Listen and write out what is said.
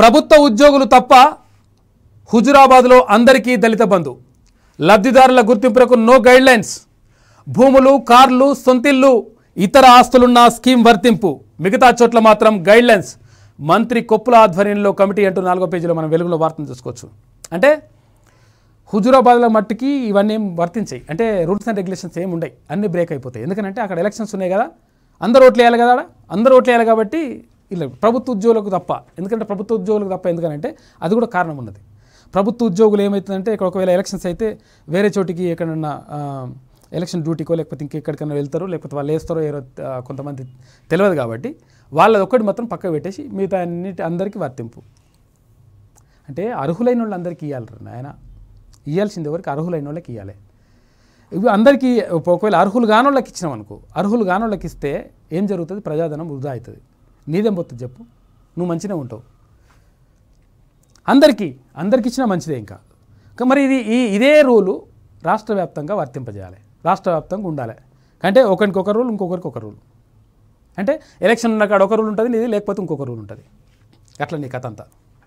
ప్రభుత్వ ఉద్యోగులు తప్ప హుజురాబాద్లో అందరికీ దళిత బంధు లబ్ధిదారుల గుర్తింపులకు నో గైడ్లైన్స్ భూములు కార్లు సొంతిల్లు ఇతర ఆస్తులున్న స్కీమ్ వర్తింపు మిగతా చోట్ల మాత్రం గైడ్లైన్స్ మంత్రి కొప్పుల ఆధ్వర్యంలో కమిటీ అంటూ నాలుగో పేజీలో మనం వెలుగులో వార్తను చూసుకోవచ్చు అంటే హుజురాబాద్లో మట్టుకి ఇవన్నీ ఏం వర్తించాయి అంటే రూల్స్ అండ్ రెగ్యులేషన్స్ ఏమి ఉండవు అన్నీ బ్రేక్ అయిపోతాయి ఎందుకంటే అక్కడ ఎలక్షన్స్ ఉన్నాయి కదా అందరు ఓట్లు వేయాలి కదా అందరు ఓట్లు వేయాలి కాబట్టి ఇలా ప్రభుత్వ ఉద్యోగులకు తప్ప ఎందుకంటే ప్రభుత్వ ఉద్యోగులకు తప్ప ఎందుకనంటే అది కూడా కారణం ఉన్నది ప్రభుత్వ ఉద్యోగులు ఏమవుతుందంటే ఇక్కడ ఒకవేళ ఎలక్షన్స్ అయితే వేరే చోటికి ఎక్కడన్నా ఎలక్షన్ డ్యూటీకో లేకపోతే ఇంకెక్కడికైనా వెళ్తారో లేకపోతే వాళ్ళు వేస్తారో ఏరో కొంతమంది తెలియదు కాబట్టి వాళ్ళది ఒక్కటి మాత్రం పక్క పెట్టేసి మిగతా అన్నిటి అందరికీ వర్తింపు అంటే అర్హులైన వాళ్ళందరికీ ఇవ్వాలి ఆయన ఇవ్వాల్సింది ఎవరికి అర్హులైన వాళ్ళకి ఇవ్వాలి ఇవి అందరికీ ఒకవేళ అర్హులు కానోళ్ళకి ఇచ్చినాం అనుకో అర్హులు కానోళ్ళకి ఇస్తే ఏం జరుగుతుంది ప్రజాధనం వృధా అవుతుంది నీదేం పోతుంది చెప్పు నువ్వు మంచిగా ఉంటావు అందరికీ అందరికి ఇచ్చినా మంచిదే ఇంకా మరి ఇది ఈ ఇదే రూలు రాష్ట్ర వ్యాప్తంగా వర్తింపజేయాలి రాష్ట్ర వ్యాప్తంగా ఉండాలి అంటే ఒకరికొక రూల్ ఇంకొకరికి ఒక రూల్ అంటే ఎలక్షన్ ఉన్న కాడ ఒక రూల్ ఉంటుంది ఇది లేకపోతే ఇంకొక రూల్ ఉంటుంది అట్లా నీ కథ అంతా